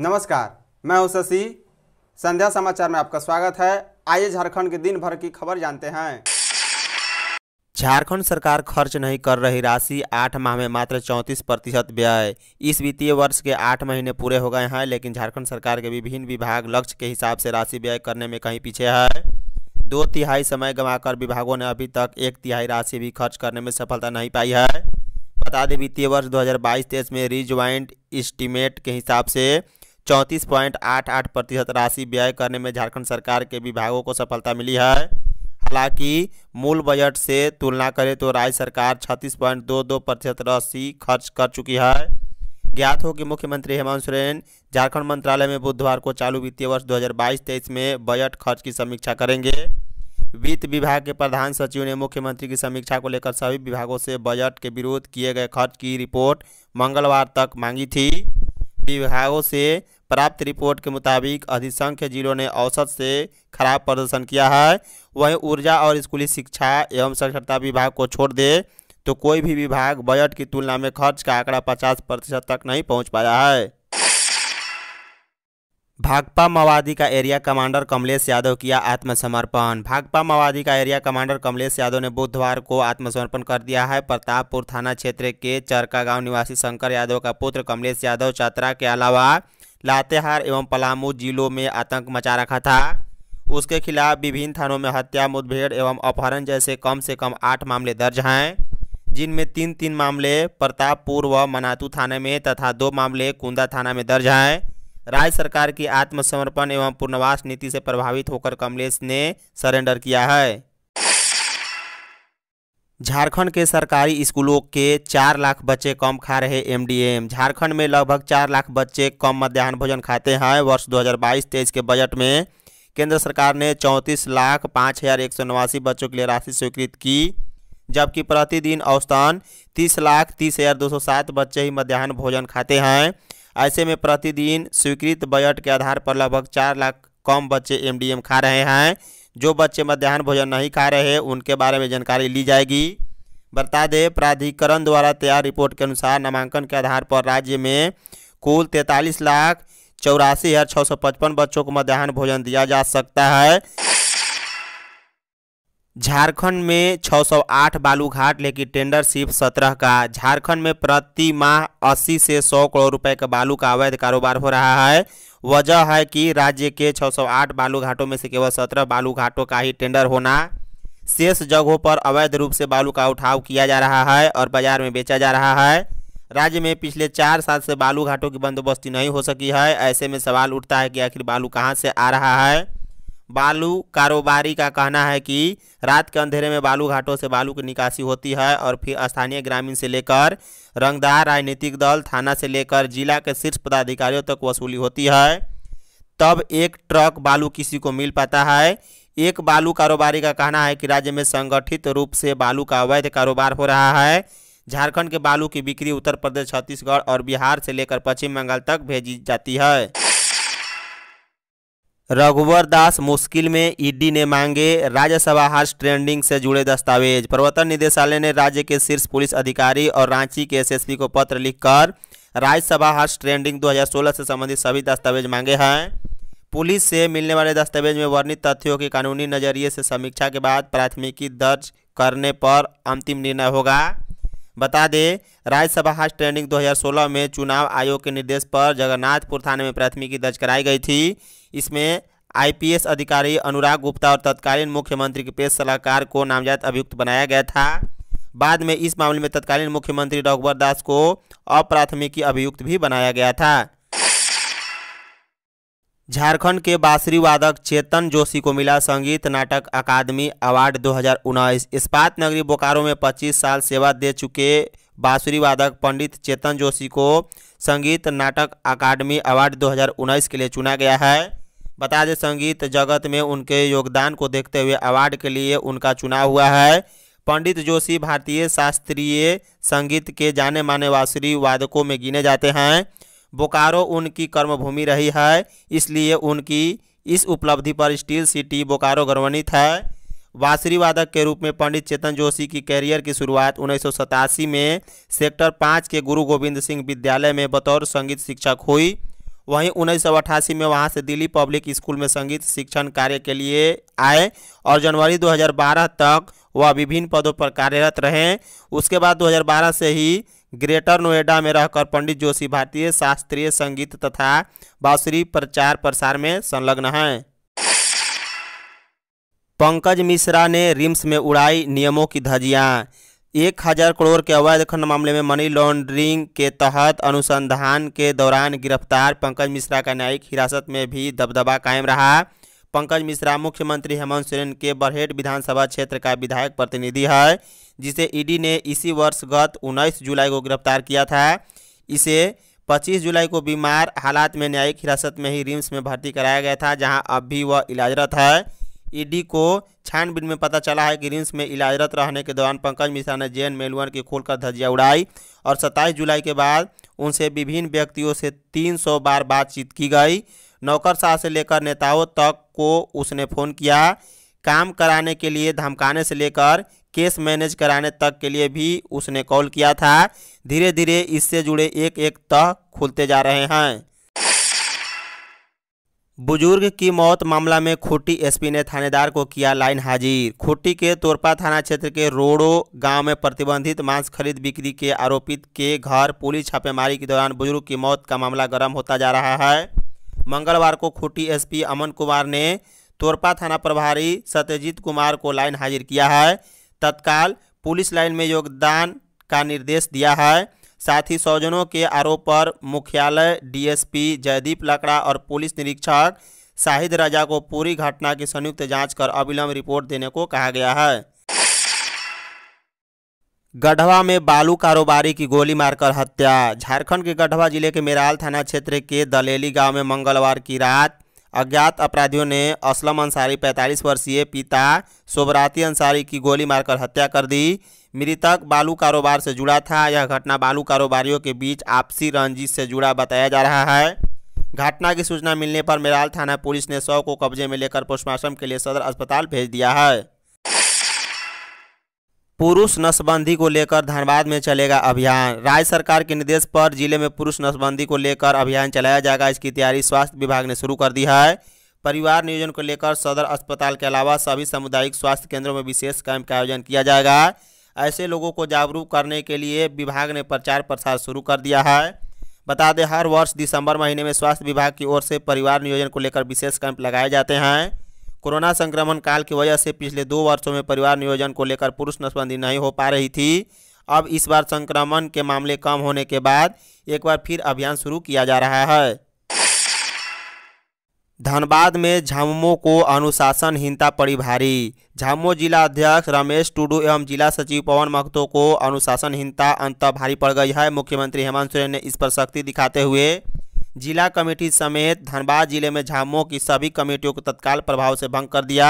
नमस्कार मैं हूं शशि संध्या समाचार में आपका स्वागत है आइए झारखंड के दिन भर की खबर जानते हैं झारखंड सरकार खर्च नहीं कर रही राशि आठ माह में मात्र चौंतीस प्रतिशत व्यय इस वित्तीय वर्ष के आठ महीने पूरे हो गए हैं लेकिन झारखंड सरकार के विभिन्न विभाग लक्ष्य के हिसाब से राशि व्यय करने में कहीं पीछे है दो तिहाई समय गंवाकर विभागों ने अभी तक एक तिहाई राशि भी खर्च करने में सफलता नहीं पाई है बता दें वित्तीय वर्ष 2022 हजार में रिजवाइंड इस्टीमेट के हिसाब से चौंतीस पॉइंट आठ आठ प्रतिशत राशि व्यय करने में झारखंड सरकार के विभागों को सफलता मिली है हालांकि मूल बजट से तुलना करें तो राज्य सरकार छत्तीस पॉइंट दो दो प्रतिशत राशि खर्च कर चुकी है ज्ञात हो कि मुख्यमंत्री हेमंत सोरेन झारखंड मंत्रालय में बुधवार को चालू वित्तीय वर्ष 2022-23 में बजट खर्च की समीक्षा करेंगे वित्त विभाग के प्रधान सचिव ने मुख्यमंत्री की समीक्षा को लेकर सभी विभागों से बजट के विरोध किए गए खर्च की रिपोर्ट मंगलवार तक मांगी थी विभागों से प्राप्त रिपोर्ट के मुताबिक अधिसंख्य जिलों ने औसत से खराब प्रदर्शन किया है वहीं ऊर्जा और स्कूली शिक्षा एवं साक्षरता विभाग को छोड़ दे तो कोई भी विभाग बजट की तुलना में खर्च का आंकड़ा पचास प्रतिशत तक नहीं पहुंच पाया है भाकपा माओवादी का एरिया कमांडर कमलेश यादव किया आत्मसमर्पण भाकपा माओवादी का एरिया कमांडर कमलेश यादव ने बुधवार को आत्मसमर्पण कर दिया है प्रतापपुर थाना क्षेत्र के चरका गांव निवासी शंकर यादव का पुत्र कमलेश यादव चतरा के अलावा लातेहार एवं पलामू जिलों में आतंक मचा रखा था उसके खिलाफ विभिन्न थानों में हत्या मुठभेड़ एवं अपहरण जैसे कम से कम आठ मामले दर्ज हैं जिनमें तीन तीन मामले प्रतापपुर व मनातू थाने में तथा दो मामले कुंदा थाना में दर्ज हैं राज्य सरकार की आत्मसमर्पण एवं पुनर्वास नीति से प्रभावित होकर कमलेश ने सरेंडर किया है झारखंड के सरकारी स्कूलों के चार लाख बच्चे कम खा रहे एमडीएम झारखंड में लगभग चार लाख बच्चे कम मध्यान्ह भोजन खाते हैं वर्ष 2022 हजार के बजट में केंद्र सरकार ने चौंतीस लाख पाँच हज़ार एक सौ नवासी बच्चों के लिए राशि स्वीकृत की जबकि प्रतिदिन औसतान तीस लाख तीस हज़ार दो सौ सात बच्चे ही मध्याह्न भोजन खाते हैं ऐसे में प्रतिदिन स्वीकृत बजट के आधार पर लगभग चार लाख कम बच्चे एमडीएम खा रहे हैं जो बच्चे मध्याह्न भोजन नहीं खा रहे उनके बारे में जानकारी ली जाएगी बता दें प्राधिकरण द्वारा तैयार रिपोर्ट के अनुसार नामांकन के आधार पर राज्य में कुल तैंतालीस लाख चौरासी हज़ार छः सौ पचपन बच्चों को मध्याह्न भोजन दिया जा सकता है झारखंड में 608 बालूघाट लेकिन टेंडर सिर्फ 17 का झारखंड में प्रति माह 80 से 100 करोड़ रुपए का बालू का अवैध कारोबार हो रहा है वजह है कि राज्य के 608 बालू घाटों में से केवल 17 बालू घाटों का ही टेंडर होना शेष जगहों पर अवैध रूप से बालू का उठाव किया जा रहा है और बाजार में बेचा जा रहा है राज्य में पिछले चार साल से बालू घाटों की बंदोबस्ती नहीं हो सकी है ऐसे में सवाल उठता है कि आखिर बालू कहाँ से आ रहा है बालू कारोबारी का कहना है कि रात के अंधेरे में बालू घाटों से बालू की निकासी होती है और फिर स्थानीय ग्रामीण से लेकर रंगदार राजनीतिक दल थाना से लेकर जिला के शीर्ष पदाधिकारियों तक वसूली होती है तब एक ट्रक बालू किसी को मिल पाता है एक बालू कारोबारी का कहना है कि राज्य में संगठित रूप से बालू का अवैध कारोबार हो रहा है झारखंड के बालू की बिक्री उत्तर प्रदेश छत्तीसगढ़ और बिहार से लेकर पश्चिम बंगाल तक भेजी जाती है रघुवर दास मुश्किल में ईडी ने मांगे राज्यसभा हार्स ट्रेंडिंग से जुड़े दस्तावेज प्रवर्तन निदेशालय ने राज्य के शीर्ष पुलिस अधिकारी और रांची के एसएसपी को पत्र लिखकर राज्यसभा हार्स ट्रेंडिंग 2016 से संबंधित सभी दस्तावेज मांगे हैं पुलिस से मिलने वाले दस्तावेज में वर्णित तथ्यों के कानूनी नजरिए से समीक्षा के बाद प्राथमिकी दर्ज करने पर अंतिम निर्णय होगा बता दें राज्यसभा हाउस ट्रेनिंग 2016 में चुनाव आयोग के निर्देश पर जगन्नाथपुर थाने में प्राथमिकी दर्ज कराई गई थी इसमें आईपीएस अधिकारी अनुराग गुप्ता और तत्कालीन मुख्यमंत्री के पेश सलाहकार को नामजद अभियुक्त बनाया गया था बाद में इस मामले में तत्कालीन मुख्यमंत्री रघुबर दास को अप्राथमिकी अभियुक्त भी बनाया गया था झारखंड के बासरी वादक चेतन जोशी को मिला संगीत नाटक अकादमी अवार्ड दो हज़ार उन्नीस इस्पात नगरी बोकारो में 25 साल सेवा दे चुके बासुरी वादक पंडित चेतन जोशी को संगीत नाटक अकादमी अवार्ड 2019 के लिए चुना गया है बता दें संगीत जगत में उनके योगदान को देखते हुए अवार्ड के लिए उनका चुनाव हुआ है पंडित जोशी भारतीय शास्त्रीय संगीत के जाने माने बांसुरी वादकों में गिने जाते हैं बोकारो उनकी कर्मभूमि रही है इसलिए उनकी इस उपलब्धि पर स्टील सिटी बोकारो गर्वणित है बांसुरी वादक के रूप में पंडित चेतन जोशी की कैरियर की शुरुआत उन्नीस में सेक्टर पाँच के गुरु गोविंद सिंह विद्यालय में बतौर संगीत शिक्षक हुई वहीं उन्नीस में वहां से दिल्ली पब्लिक स्कूल में संगीत शिक्षण कार्य के लिए आए और जनवरी 2012 तक वह विभिन्न पदों पर कार्यरत रहे उसके बाद 2012 से ही ग्रेटर नोएडा में रहकर पंडित जोशी भारतीय शास्त्रीय संगीत तथा बांसुरी प्रचार प्रसार में संलग्न हैं पंकज मिश्रा ने रिम्स में उड़ाई नियमों की धजियां एक हजार करोड़ के अवैध खंड मामले में मनी लॉन्ड्रिंग के तहत अनुसंधान के दौरान गिरफ्तार पंकज मिश्रा का न्यायिक हिरासत में भी दबदबा कायम रहा पंकज मिश्रा मुख्यमंत्री हेमंत सोरेन के बरहेट विधानसभा क्षेत्र का विधायक प्रतिनिधि है जिसे ईडी ने इसी वर्ष गत 19 जुलाई को गिरफ्तार किया था इसे 25 जुलाई को बीमार हालात में न्यायिक हिरासत में ही रिम्स में भर्ती कराया गया था जहां अब भी वह इलाजरत है ईडी को छानबीन में पता चला है कि रिम्स में इलाजरत रहने के दौरान पंकज मिश्रा ने जेन मेलवन की खोलकर धज्जिया उड़ाई और सत्ताईस जुलाई के बाद उनसे विभिन्न व्यक्तियों से तीन बार बातचीत की गई नौकरशाह से लेकर नेताओं तक को उसने फ़ोन किया काम कराने के लिए धमकाने से लेकर केस मैनेज कराने तक के लिए भी उसने कॉल किया था धीरे धीरे इससे जुड़े एक एक तह खुलते जा रहे हैं बुजुर्ग की मौत मामला में खोटी एसपी ने थानेदार को किया लाइन हाजिर खोटी के तोरपा थाना क्षेत्र के रोड़ो गांव में प्रतिबंधित मांस खरीद बिक्री के आरोपित के घर पुलिस छापेमारी के दौरान बुजुर्ग की मौत का मामला गर्म होता जा रहा है मंगलवार को खूटी एसपी अमन कुमार ने तोरपा थाना प्रभारी सत्यजीत कुमार को लाइन हाजिर किया है तत्काल पुलिस लाइन में योगदान का निर्देश दिया है साथ ही सौजनों के आरोप पर मुख्यालय डीएसपी जयदीप लकड़ा और पुलिस निरीक्षक शाहिद राजा को पूरी घटना की संयुक्त जांच कर अविलंब रिपोर्ट देने को कहा गया है गढ़वा में बालू कारोबारी की गोली मारकर हत्या झारखंड के गढ़वा जिले के मेराल थाना क्षेत्र के दलेली गांव में मंगलवार की रात अज्ञात अपराधियों ने असलम अंसारी 45 वर्षीय पिता सोबराती अंसारी की गोली मारकर हत्या कर दी मृतक बालू कारोबार से जुड़ा था यह घटना बालू कारोबारियों के बीच आपसी रंजिश से जुड़ा बताया जा रहा है घटना की सूचना मिलने पर मेराल थाना पुलिस ने शव को कब्जे में लेकर पोस्टमार्टम के लिए सदर अस्पताल भेज दिया है पुरुष नसबंदी को लेकर धनबाद में चलेगा अभियान राज्य सरकार के निर्देश पर जिले में पुरुष नसबंदी को लेकर अभियान चलाया जाएगा इसकी तैयारी स्वास्थ्य विभाग ने शुरू कर दी है परिवार नियोजन को लेकर सदर अस्पताल के अलावा सभी सामुदायिक स्वास्थ्य केंद्रों में विशेष कैंप का आयोजन किया जाएगा ऐसे लोगों को जागरूक करने के लिए विभाग ने प्रचार प्रसार शुरू कर दिया है बता दें हर वर्ष दिसंबर महीने में स्वास्थ्य विभाग की ओर से परिवार नियोजन को लेकर विशेष कैंप लगाए जाते हैं कोरोना संक्रमण काल की वजह से पिछले दो वर्षों में परिवार नियोजन को लेकर पुरुष नसबंदी नहीं हो पा रही थी अब इस बार संक्रमण के मामले कम होने के बाद एक बार फिर अभियान शुरू किया जा रहा है धनबाद में झामुमो को अनुशासनहीनता पड़ी भारी झामुमो जिला अध्यक्ष रमेश टुडू एवं जिला सचिव पवन महतो को अनुशासनहीनता अंत भारी पड़ गई है मुख्यमंत्री हेमंत सोरेन ने इस पर सख्ती दिखाते हुए जिला कमेटी समेत धनबाद जिले में झामो की सभी कमेटियों को तत्काल प्रभाव से भंग कर दिया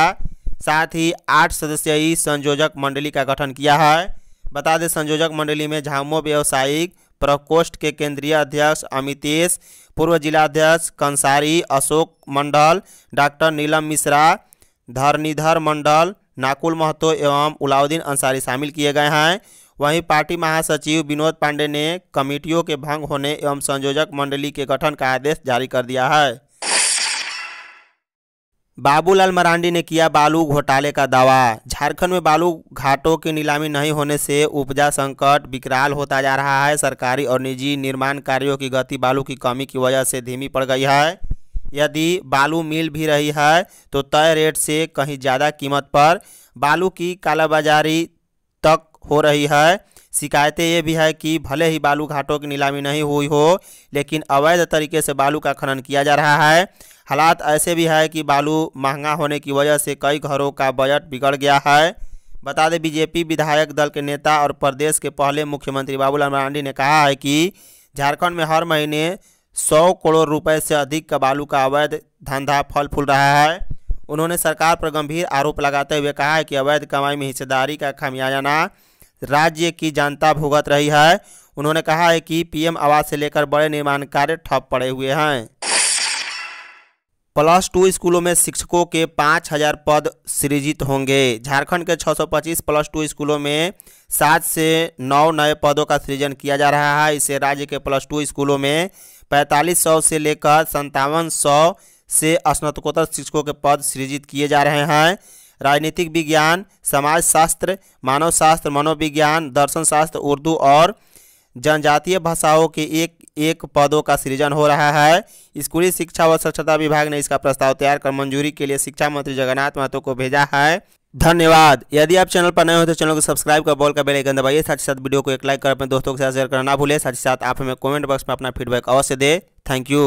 साथ ही आठ सदस्यीय संयोजक मंडली का गठन किया है बता दें संयोजक मंडली में झामो व्यावसायिक प्रकोष्ठ के केंद्रीय अध्यक्ष अमितेश पूर्व जिलाध्यक्ष कंसारी अशोक मंडल डॉक्टर नीलम मिश्रा धरनीधर मंडल नाकुल महतो एवं उलाउद्दीन अंसारी शामिल किए गए हैं वहीं पार्टी महासचिव विनोद पांडे ने कमेटियों के भंग होने एवं संयोजक मंडली के गठन का आदेश जारी कर दिया है बाबूलाल मरांडी ने किया बालू घोटाले का दावा झारखंड में बालू घाटों की नीलामी नहीं होने से उपजा संकट विकराल होता जा रहा है सरकारी और निजी निर्माण कार्यों की गति बालू की कमी की वजह से धीमी पड़ गई है यदि बालू मिल भी रही है तो तय रेट से कहीं ज़्यादा कीमत पर बालू की कालाबाजारी हो रही है शिकायतें ये भी है कि भले ही बालू घाटों की नीलामी नहीं हुई हो लेकिन अवैध तरीके से बालू का खनन किया जा रहा है हालात ऐसे भी है कि बालू महंगा होने की वजह से कई घरों का बजट बिगड़ गया है बता दें बीजेपी विधायक दल के नेता और प्रदेश के पहले मुख्यमंत्री बाबूलाल मरांडी ने कहा है कि झारखंड में हर महीने सौ करोड़ रुपए से अधिक का बालू का अवैध धंधा फल फूल रहा है उन्होंने सरकार पर गंभीर आरोप लगाते हुए कहा है कि अवैध कमाई में हिस्सेदारी का खामियाजाना राज्य की जनता भुगत रही है उन्होंने कहा है कि पीएम आवास से लेकर बड़े निर्माण कार्य ठप पड़े हुए हैं प्लस टू स्कूलों में शिक्षकों के पाँच हजार पद सृजित होंगे झारखंड के 625 प्लस टू स्कूलों में सात से नौ नए पदों का सृजन किया जा रहा है इससे राज्य के प्लस टू स्कूलों में पैंतालीस सौ से लेकर संतावन सौ से स्नातकोत्तर शिक्षकों के पद सृजित किए जा रहे हैं राजनीतिक विज्ञान समाजशास्त्र मानव शास्त्र मनोविज्ञान दर्शन शास्त्र उर्दू और जनजातीय भाषाओं के एक एक पदों का सृजन हो रहा है स्कूली शिक्षा व स्वच्छता विभाग ने इसका प्रस्ताव तैयार कर मंजूरी के लिए शिक्षा मंत्री जगन्नाथ महतो को भेजा है धन्यवाद यदि आप चैनल पर नए हो तो चैनल को सब्सक्राइब कर बॉल का बेल आइकन दबाइए साथ ही साथ वीडियो को एक लाइक कर अपने दोस्तों के साथ शेयर करना ना भूलें साथ ही साथ आप हमें कमेंट बॉक्स में अपना फीडबैक अवश्य दें थैंक यू